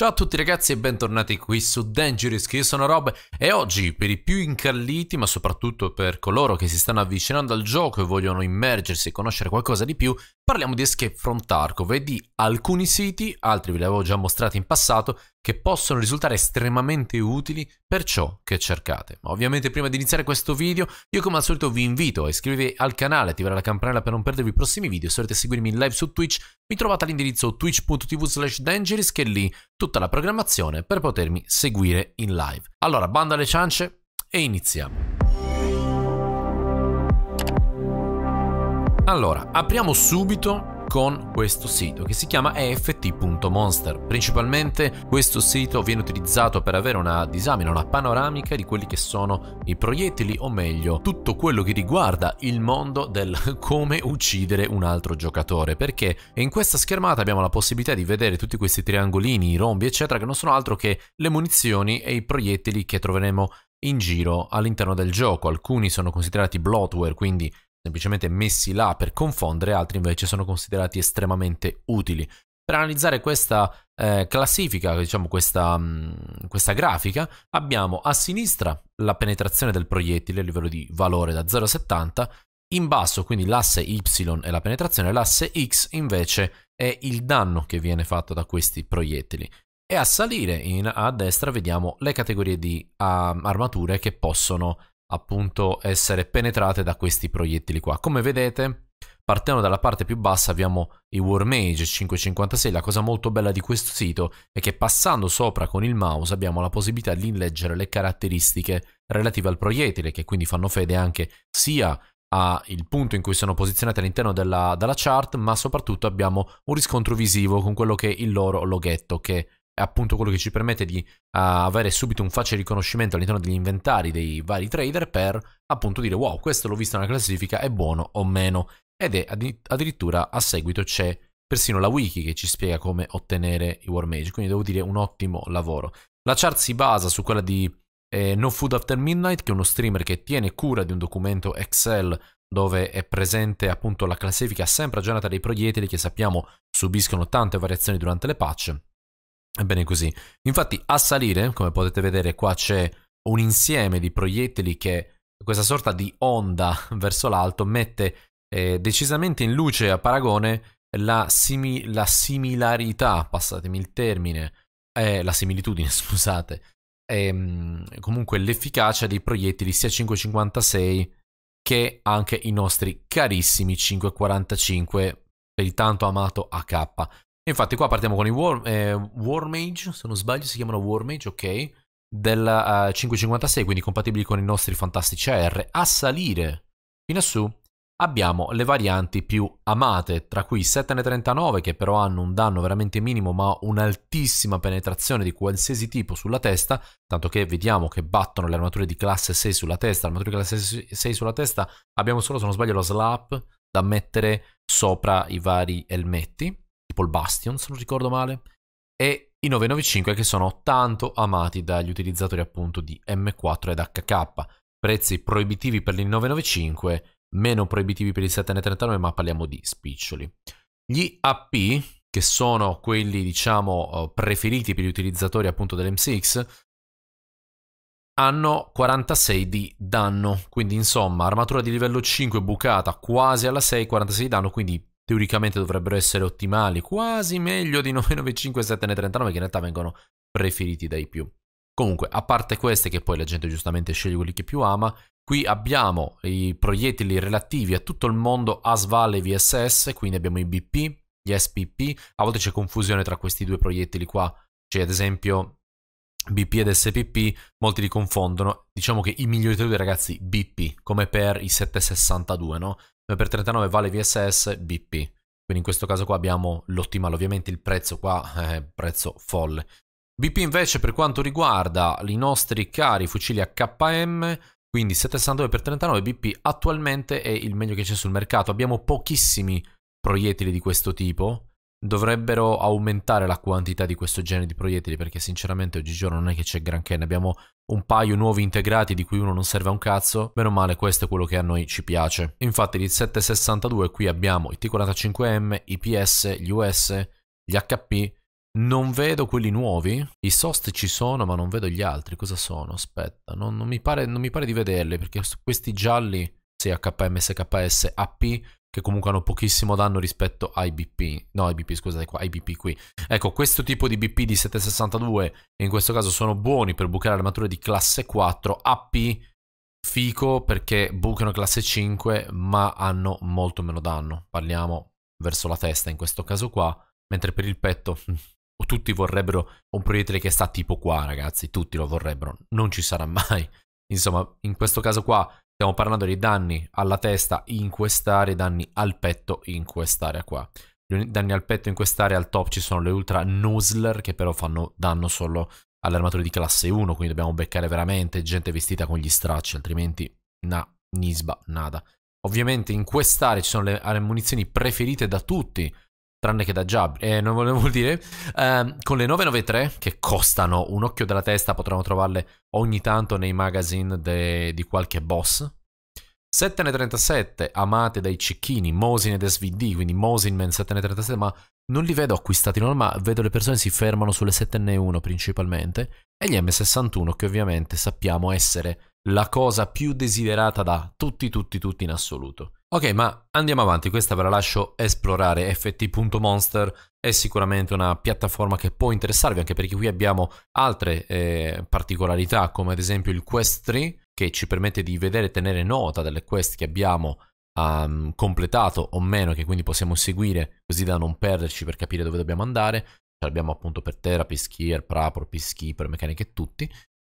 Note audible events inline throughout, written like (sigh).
Ciao a tutti ragazzi e bentornati qui su Dangerous, io sono Rob e oggi per i più incalliti ma soprattutto per coloro che si stanno avvicinando al gioco e vogliono immergersi e conoscere qualcosa di più Parliamo di Escape from Tarkov e di alcuni siti, altri ve li avevo già mostrati in passato, che possono risultare estremamente utili per ciò che cercate. Ma ovviamente prima di iniziare questo video, io come al solito vi invito a iscrivervi al canale, attivare la campanella per non perdervi i prossimi video, se volete seguirmi in live su Twitch, mi trovate all'indirizzo twitch.tv slash dangerous che è lì tutta la programmazione per potermi seguire in live. Allora, bando alle ciance e iniziamo! Allora, apriamo subito con questo sito che si chiama EFT.monster. Principalmente questo sito viene utilizzato per avere una disamina, una panoramica di quelli che sono i proiettili o meglio tutto quello che riguarda il mondo del (laughs) come uccidere un altro giocatore perché in questa schermata abbiamo la possibilità di vedere tutti questi triangolini, i rombi eccetera che non sono altro che le munizioni e i proiettili che troveremo in giro all'interno del gioco. Alcuni sono considerati bloatware, quindi semplicemente messi là per confondere, altri invece sono considerati estremamente utili. Per analizzare questa eh, classifica, diciamo questa, mh, mm, questa, grafica, abbiamo a sinistra la penetrazione del proiettile a livello di valore da 0,70, in basso quindi l'asse Y è la penetrazione, l'asse X invece è il danno che viene fatto da questi proiettili. E a salire in, a destra vediamo le categorie di uh, armature che possono appunto essere penetrate da questi proiettili qua. Come vedete, partendo dalla parte più bassa abbiamo i War Mage 556. La cosa molto bella di questo sito è che passando sopra con il mouse abbiamo la possibilità di leggere le caratteristiche relative al proiettile, che quindi fanno fede anche sia al punto in cui sono posizionati all'interno della, della chart, ma soprattutto abbiamo un riscontro visivo con quello che è il loro loghetto che è appunto quello che ci permette di uh, avere subito un facile riconoscimento all'interno degli inventari dei vari trader per appunto dire wow, questo l'ho visto nella classifica, è buono o meno. Ed è addirittura a seguito c'è persino la wiki che ci spiega come ottenere i War Mage, quindi devo dire un ottimo lavoro. La chart si basa su quella di eh, No Food After Midnight, che è uno streamer che tiene cura di un documento Excel dove è presente appunto la classifica sempre aggiornata dei proiettili che sappiamo subiscono tante variazioni durante le patch Ebbene così. Infatti a salire, come potete vedere qua c'è un insieme di proiettili che questa sorta di onda (laughs) verso l'alto mette eh, decisamente in luce a paragone la, simi la similarità, passatemi il termine, eh, la similitudine, (laughs) scusate, ehm, comunque l'efficacia dei proiettili sia 556 che anche i nostri carissimi 545 per il tanto amato AK. Infatti qua partiamo con i War, eh, Warmage, se non sbaglio si chiamano War Mage, ok, della uh, 556, quindi compatibili con i nostri fantastici AR. A salire fino a su abbiamo le varianti più amate, tra cui 7N39 che però hanno un danno veramente minimo ma un'altissima penetrazione di qualsiasi tipo sulla testa, tanto che vediamo che battono le armature di classe 6 sulla testa, armature di classe 6 sulla testa abbiamo solo se non sbaglio lo slap da mettere sopra i vari elmetti tipo il Bastion se non ricordo male, e i 995 che sono tanto amati dagli utilizzatori appunto di M4 ed HK. Prezzi proibitivi per il 995, meno proibitivi per il 739, ma parliamo di spiccioli. Gli AP, che sono quelli diciamo eh, preferiti per gli utilizzatori appunto dell'M6, hanno 46 di danno, quindi insomma armatura di livello 5 bucata quasi alla 6, 46 di danno, quindi teoricamente dovrebbero essere ottimali, quasi meglio di 995 e 739 che in realtà vengono preferiti dai più. Comunque, a parte queste che poi la gente giustamente sceglie quelli che più ama, qui abbiamo i proiettili relativi a tutto il mondo ASVAL e VSS, quindi abbiamo i BP, gli SPP, a volte c'è confusione tra questi due proiettili qua, c'è ad esempio BP ed SPP, molti li confondono, diciamo che i migliori tra i due ragazzi BP, come per i 762, no? per 39 vale VSS BP. Quindi in questo caso qua abbiamo l'ottimale, ovviamente il prezzo qua è prezzo folle. BP invece per quanto riguarda i nostri cari fucili AKM, quindi 762x39 BP attualmente è il meglio che c'è sul mercato. Abbiamo pochissimi proiettili di questo tipo, dovrebbero aumentare la quantità di questo genere di proiettili perché sinceramente oggigiorno non è che c'è granché, ne abbiamo un paio nuovi integrati di cui uno non serve a un cazzo, meno male questo è quello che a noi ci piace. Infatti di 762 qui abbiamo i T45M, i PS, gli US, gli HP, non vedo quelli nuovi, i SOST ci sono ma non vedo gli altri, cosa sono? Aspetta, non, non, mi, pare, non mi pare di vederli perché questi gialli, sì HM, SKS, AP che comunque hanno pochissimo danno rispetto ai BP. No, ai BP, scusate, qua, ai BP qui. Ecco, questo tipo di BP di 762, in questo caso sono buoni per bucare armature di classe 4, AP fico perché bucano classe 5, ma hanno molto meno danno. Parliamo verso la testa in questo caso qua, mentre per il petto (laughs) tutti vorrebbero un proiettile che sta tipo qua, ragazzi, tutti lo vorrebbero, non ci sarà mai. Insomma, in questo caso qua Stiamo parlando di danni alla testa in quest'area, danni al petto in quest'area qua. I danni al petto in quest'area al top ci sono le ultra nuzzler che però fanno danno solo alle armature di classe 1, quindi dobbiamo beccare veramente gente vestita con gli stracci, altrimenti na, nisba, nada. Ovviamente in quest'area ci sono le, le munizioni preferite da tutti, tranne che da Jab, eh, non volevo (laughs) dire, ehm, con le 993 che costano un occhio della testa, potremmo trovarle ogni tanto nei magazine de, di qualche boss. 7 37 amate dai cecchini, Mosin ed SVD, quindi Mosin Man 37, ma non li vedo acquistati ma vedo le persone si fermano sulle 7N1 principalmente e gli M61 che ovviamente sappiamo essere la cosa più desiderata da tutti, tutti, tutti in assoluto. Ok, ma andiamo avanti, questa ve la lascio esplorare. FT.monster è sicuramente una piattaforma che può interessarvi, anche perché qui abbiamo altre eh, particolarità, come ad esempio il Quest 3, che ci permette di vedere e tenere nota delle quest che abbiamo um, completato o meno, che quindi possiamo seguire così da non perderci per capire dove dobbiamo andare. Ce l'abbiamo appunto per Therapy, Skier, Prapor, Peacekeeper, Meccaniche e tutti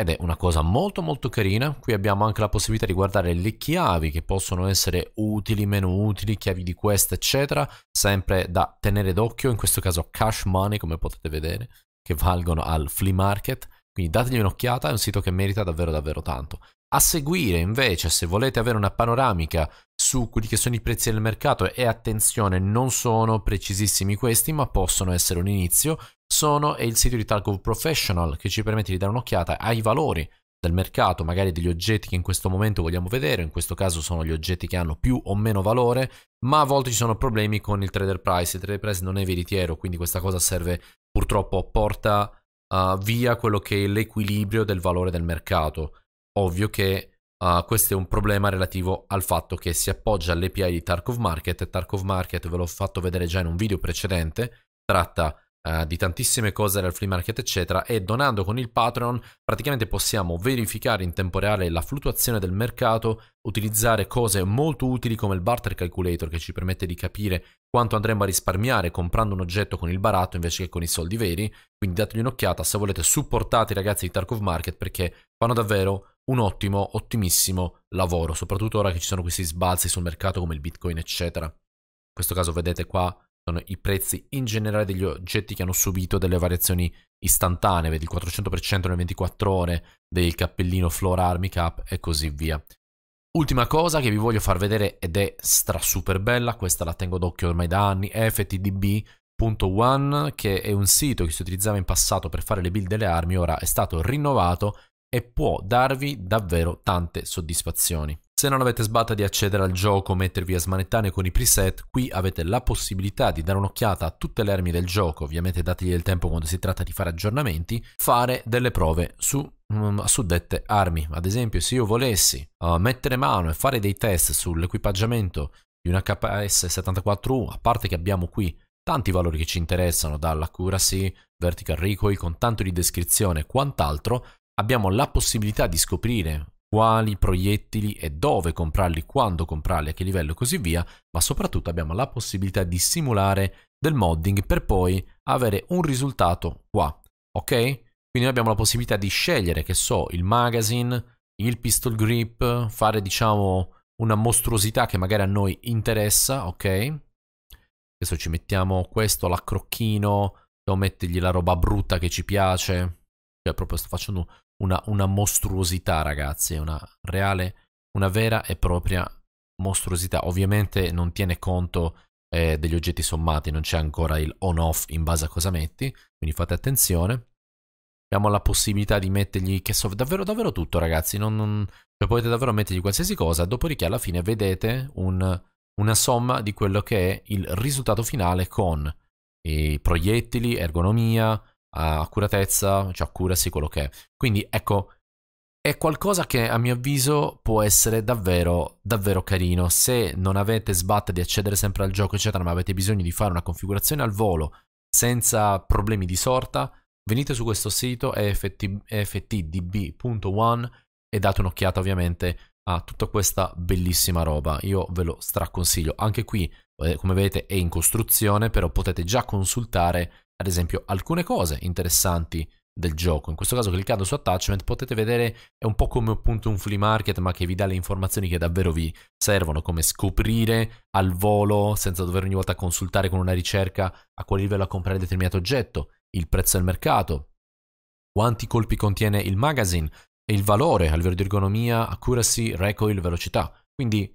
ed è una cosa molto molto carina. Qui abbiamo anche la possibilità di guardare le chiavi che possono essere utili, meno utili, chiavi di questa eccetera, sempre da tenere d'occhio, in questo caso cash money come potete vedere, che valgono al flea market. Quindi dategli un'occhiata, è un sito che merita davvero davvero tanto. A seguire, invece, se volete avere una panoramica su quelli che sono i prezzi del mercato, e attenzione, non sono precisissimi questi, ma possono essere un inizio, sono il sito di Tarkov Professional che ci permette di dare un'occhiata ai valori del mercato, magari degli oggetti che in questo momento vogliamo vedere, in questo caso sono gli oggetti che hanno più o meno valore, ma a volte ci sono problemi con il trader price, il trader price non è veritiero, quindi questa cosa serve purtroppo porta uh, via quello che è l'equilibrio del valore del mercato Ovvio che uh, questo è un problema relativo al fatto che si appoggia all'API di Tarkov Market. Tarkov Market, ve l'ho fatto vedere già in un video precedente, tratta uh, di tantissime cose dal flea market, eccetera. E donando con il Patreon, praticamente possiamo verificare in tempo reale la fluttuazione del mercato, utilizzare cose molto utili come il barter calculator che ci permette di capire quanto andremo a risparmiare comprando un oggetto con il baratto invece che con i soldi veri. Quindi dategli un'occhiata se volete supportate i ragazzi di Tarkov Market perché fanno davvero un ottimo, ottimissimo lavoro, soprattutto ora che ci sono questi sbalzi sul mercato come il Bitcoin, eccetera. In questo caso vedete qua sono i prezzi in generale degli oggetti che hanno subito delle variazioni istantanee, vedi il 400% nelle 24 ore del cappellino Flora Army Cup e così via. Ultima cosa che vi voglio far vedere ed è stra super bella, questa la tengo d'occhio ormai da anni, è ftdb.one che è un sito che si utilizzava in passato per fare le build delle armi, ora è stato rinnovato e può darvi davvero tante soddisfazioni. Se non avete sbatta di accedere al gioco, mettervi a smanettare con i preset, qui avete la possibilità di dare un'occhiata a tutte le armi del gioco, ovviamente dategli del tempo quando si tratta di fare aggiornamenti, fare delle prove su mm, suddette armi. Ad esempio, se io volessi uh, mettere mano e fare dei test sull'equipaggiamento di una ks 74U, a parte che abbiamo qui tanti valori che ci interessano, dall'accuracy, vertical recoil, con tanto di descrizione e quant'altro, abbiamo la possibilità di scoprire quali proiettili e dove comprarli, quando comprarli, a che livello e così via, ma soprattutto abbiamo la possibilità di simulare del modding per poi avere un risultato qua, ok? Quindi noi abbiamo la possibilità di scegliere, che so, il magazine, il pistol grip, fare diciamo una mostruosità che magari a noi interessa, ok? Adesso ci mettiamo questo l'accrocchino, dobbiamo mettergli la roba brutta che ci piace, cioè proprio sto facendo una, una mostruosità, ragazzi, una reale, una vera e propria mostruosità. Ovviamente non tiene conto eh, degli oggetti sommati, non c'è ancora il on-off in base a cosa metti, quindi fate attenzione. Abbiamo la possibilità di mettergli, che so, davvero, davvero tutto, ragazzi. Non, non, cioè potete davvero mettergli qualsiasi cosa, dopodiché alla fine vedete un, una somma di quello che è il risultato finale con i proiettili, ergonomia, accuratezza, cioè accuracy, quello che è. Quindi ecco, è qualcosa che a mio avviso può essere davvero, davvero carino. Se non avete sbatte di accedere sempre al gioco, eccetera, ma avete bisogno di fare una configurazione al volo senza problemi di sorta, venite su questo sito EFT, eftdb.one e date un'occhiata ovviamente a tutta questa bellissima roba. Io ve lo straconsiglio. Anche qui, eh, come vedete, è in costruzione, però potete già consultare ad esempio alcune cose interessanti del gioco. In questo caso cliccando su attachment potete vedere è un po' come appunto un flea market ma che vi dà le informazioni che davvero vi servono come scoprire al volo senza dover ogni volta consultare con una ricerca a quale livello a comprare determinato oggetto, il prezzo del mercato, quanti colpi contiene il magazine e il valore a livello di ergonomia, accuracy, recoil, velocità. Quindi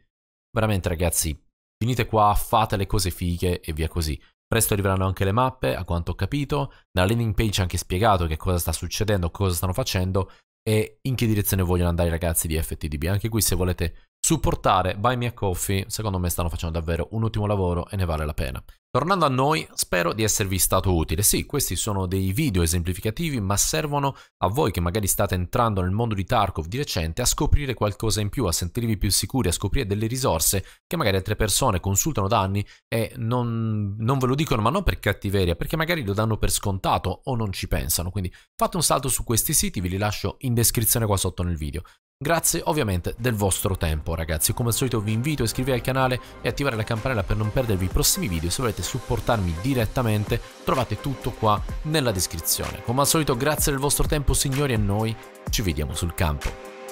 veramente ragazzi finite qua, fate le cose fighe e via così. Presto arriveranno anche le mappe, a quanto ho capito. Nella landing page è anche spiegato che cosa sta succedendo, cosa stanno facendo e in che direzione vogliono andare i ragazzi di FTDB. Anche qui se volete supportare Buy Me a Coffee, secondo me stanno facendo davvero un ottimo lavoro e ne vale la pena. Tornando a noi, spero di esservi stato utile. Sì, questi sono dei video esemplificativi, ma servono a voi che magari state entrando nel mondo di Tarkov di recente a scoprire qualcosa in più, a sentirvi più sicuri, a scoprire delle risorse che magari altre persone consultano da anni e non, non ve lo dicono, ma non per cattiveria, perché magari lo danno per scontato o non ci pensano. Quindi fate un salto su questi siti, ve li lascio in descrizione qua sotto nel video. Grazie ovviamente del vostro tempo ragazzi, come al solito vi invito a iscrivervi al canale e attivare la campanella per non perdervi i prossimi video, se volete supportarmi direttamente trovate tutto qua nella descrizione. Come al solito grazie del vostro tempo signori e noi ci vediamo sul campo.